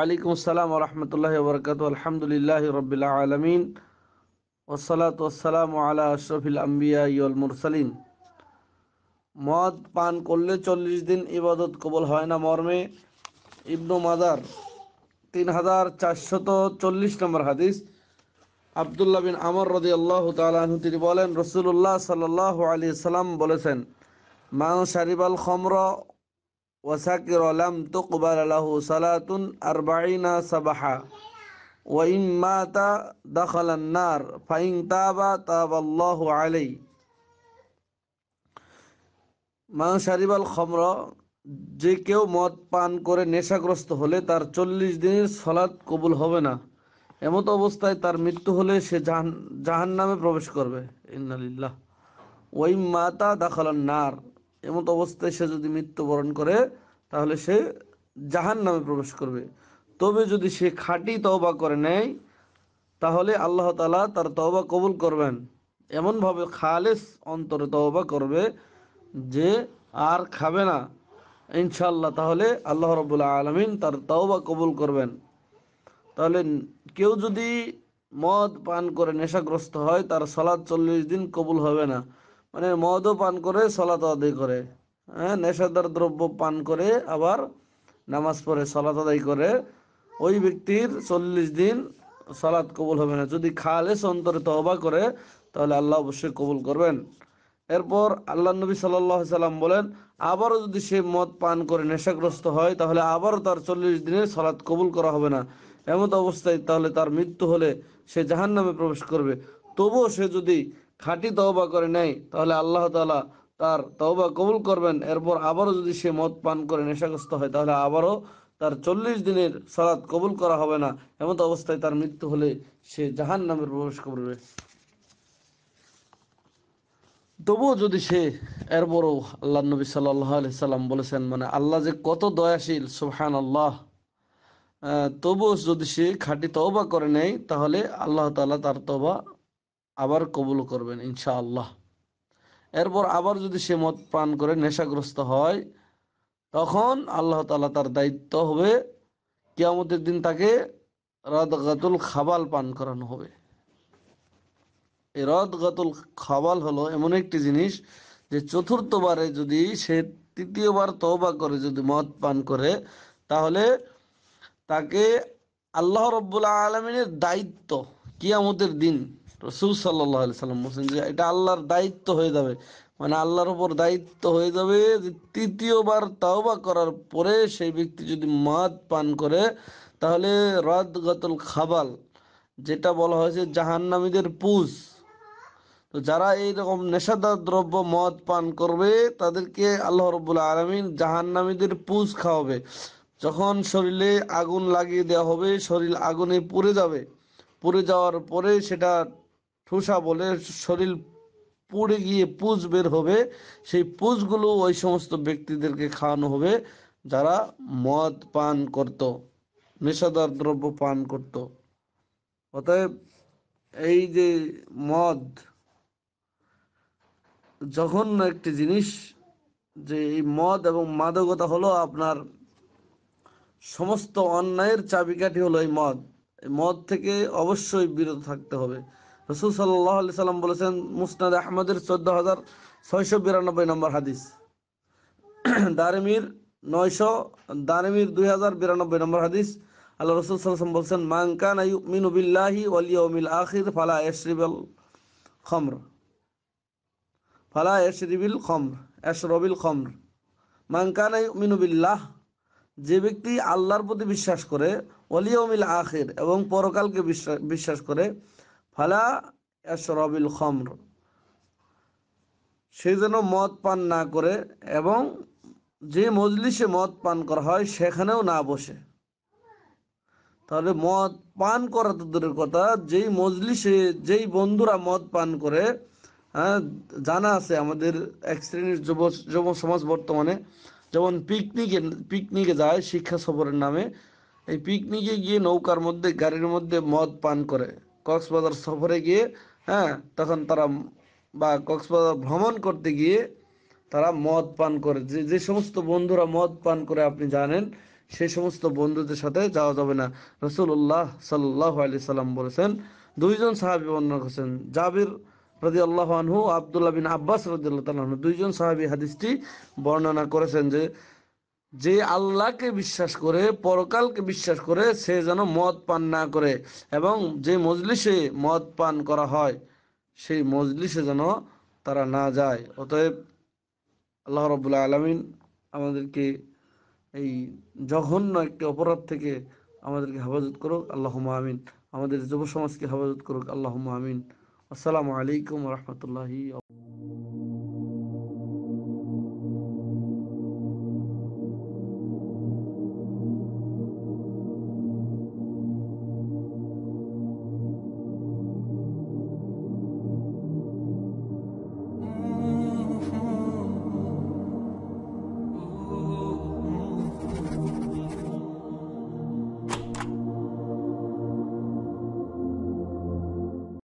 আলাইকুম আসসালাম রহমতুল্লাহ বরকাত আলহামদুলিল্লাহ রবিল্লা আলমিন ওসালাত ওসালাম আলা আশরফিল আম্বিয়া ইউল মুরসালিন মদ পান করলে চল্লিশ দিন ইবাদত কবল হয় না মর্মে ইবনু মাদার তিন হাজার চারশত চল্লিশ নম্বর হাদিস আবদুল্লাহ বিন আমর রদি আল্লাহ তালু তিনি বলেন রসুল্লাহ সাল্লাহ আলি সাল্লাম বলেছেন মা শারিবাল খমর وسكر لم تقبل له صلاة أربعين صباحا وإن مات دخل النار فإن تاب تاب الله عليه মান শারিবাল খমর যে কেউ মদ পান করে নেশাগ্রস্ত হলে তার চল্লিশ দিনের সলাদ কবুল হবে না এমত অবস্থায় তার মৃত্যু হলে সে জাহান জাহান নামে প্রবেশ করবে ইন্নালিল্লাহ ওই মাতা দাখালান নার এমত অবস্থায় সে যদি মৃত্যুবরণ করে তাহলে সে জাহান নামে প্রবেশ করবে তবে যদি সে খাঁটি তওবা করে নেয় তাহলে আল্লাহ তালা তার তওবা কবুল করবেন এমনভাবে খালেস অন্তরে তওবা করবে যে আর খাবে না ইনশাল্লাহ তাহলে আল্লাহ রবুল্লা আলমিন তার তওবা কবুল করবেন তাহলে কেউ যদি মদ পান করে নেশাগ্রস্ত হয় তার সলাদ চল্লিশ দিন কবুল হবে না মানে মদও পান করে সলাত আদায় করে হ্যাঁ নেশাদার দ্রব্য পান করে আবার নামাজ পড়ে সলাত আদায় করে ওই ব্যক্তির চল্লিশ দিন সলাৎ কবুল হবে না যদি খালেস অন্তরে তহবা করে তাহলে আল্লাহ অবশ্যই কবুল করবেন এরপর আল্লাহ নবী সাল্লাহ সাল্লাম বলেন আবারও যদি সে মদ পান করে নেশাগ্রস্ত হয় তাহলে আবারও তার চল্লিশ দিনের সলাৎ কবুল করা হবে না এমত অবস্থায় তাহলে তার মৃত্যু হলে সে জাহান নামে প্রবেশ করবে তবুও সে যদি খাঁটি তহবা করে নেয় তাহলে আল্লাহ তালা তার তহবা কবুল করবেন এরপর আবারও যদি সে মদ পান করে নেশাগ্রস্ত হয় তাহলে আবারও তার চল্লিশ দিনের সালাদ কবুল করা হবে না এমন অবস্থায় তার মৃত্যু হলে সে জাহান নামের প্রবেশ করবে তবুও যদি সে এরপরও আল্লাহ নবী সাল্লাহ সাল্লাম বলেছেন মানে আল্লাহ যে কত দয়াশীল সোহান আল্লাহ তবুও যদি সে খাঁটি তবা করে নেয় তাহলে আল্লাহ তালা তার তবা আবার কবুল করবেন ইনশাআল্লাহ এরপর আবার যদি সে মদ পান করে নেশাগ্রস্ত হয় তখন আল্লাহ তালা তার দায়িত্ব হবে কিয়ামতের দিন তাকে রদগাতুল খাবাল পান করানো হবে এই রদগাতুল খাবাল হলো এমন একটি জিনিস যে চতুর্থবারে যদি সে তৃতীয়বার তবা করে যদি মদ পান করে তাহলে তাকে আল্লাহ রব্বুল আলমিনের দায়িত্ব কিয়ামতের দিন রসুল সাল্লাহ সাল্লাম বলছেন যে এটা আল্লাহর দায়িত্ব হয়ে যাবে মানে আল্লাহর উপর দায়িত্ব হয়ে যাবে যে তৃতীয়বার তাওবা করার পরে সেই ব্যক্তি যদি মদ পান করে তাহলে রদ গতল খাবাল যেটা বলা হয়েছে জাহান্নামীদের পুষ তো যারা এইরকম নেশাদার দ্রব্য মদ পান করবে তাদেরকে আল্লাহ রবুল্লা আলমিন জাহান্নামীদের পুষ খাওয়াবে যখন শরীরে আগুন লাগিয়ে দেওয়া হবে শরীর আগুনে পুড়ে যাবে পুড়ে যাওয়ার পরে সেটা ঠুসা বলে শরীর পুড়ে গিয়ে পুজ বের হবে সেই পুজগুলো ওই সমস্ত ব্যক্তিদেরকে খাওয়ানো হবে যারা মদ পান করত নেশাদার দ্রব্য পান করত অতএব এই যে মদ যখন একটি জিনিস যে এই মদ এবং মাদকতা হলো আপনার সমস্ত অন্যায়ের চাবিকাঠি হলো এই মদ এই মদ থেকে অবশ্যই বিরত থাকতে হবে রসুল সাল্লাহ আলি সাল্লাম বলেছেন মুসনাদ আহমদের চোদ্দ হাজার ছয়শ বিরানব্বই নম্বর হাদিস দারেমির নয়শো দারেমির দুই হাজার বিরানব্বই নম্বর হাদিস আল্লাহ রসুল সাল্লাম বলছেন মাংকান মিনুবিল্লাহি ওয়ালিয়মিল আখির ফালা এশরিবল খমর ফালা এশরিবিল খমর এশরবিল খমর মাংকান মিনুবিল্লাহ যে ব্যক্তি আল্লাহর প্রতি বিশ্বাস করে ওলিয়মিল আখির এবং পরকালকে বিশ্বাস করে ফালা খমর সেই যেন মদ পান না করে এবং যে মজলিসে মদ পান করা হয় সেখানেও না বসে তাহলে মদ পান করা তো দূরের কথা যেই মজলিসে যেই বন্ধুরা মদ পান করে হ্যাঁ জানা আছে আমাদের এক শ্রেণীর যুব যুব সমাজ বর্তমানে যেমন পিকনিকে পিকনিকে যায় শিক্ষা সফরের নামে এই পিকনিকে গিয়ে নৌকার মধ্যে গাড়ির মধ্যে মদ পান করে কক্সবাজার সফরে গিয়ে হ্যাঁ তখন তারা বা কক্সবাজার ভ্রমণ করতে গিয়ে তারা মদ পান করে যে যে সমস্ত বন্ধুরা মদ পান করে আপনি জানেন সেই সমস্ত বন্ধুদের সাথে যাওয়া যাবে না রসুল্লাহ সাল্লাহ আলি সাল্লাম বলেছেন দুইজন সাহাবি বর্ণনা করেছেন জাবির রাজি আল্লাহ আনহু আবদুল্লাহ বিন আব্বাস রাজি আল্লাহ দুইজন সাহাবি হাদিসটি বর্ণনা করেছেন যে যে আল্লাহকে বিশ্বাস করে পরকালকে বিশ্বাস করে সে যেন মদ পান না করে এবং যে মজলিসে মদ পান করা হয় সেই মজলিসে যেন তারা না যায় অতএব আল্লাহ রবুল্লা আলমিন আমাদেরকে এই জঘন্য একটি অপরাধ থেকে আমাদেরকে হেফাজত করুক আল্লাহ আমিন আমাদের যুব সমাজকে হেফাজত করুক আল্লাহ আমিন আসসালামু আলাইকুম রহমতুল্লাহি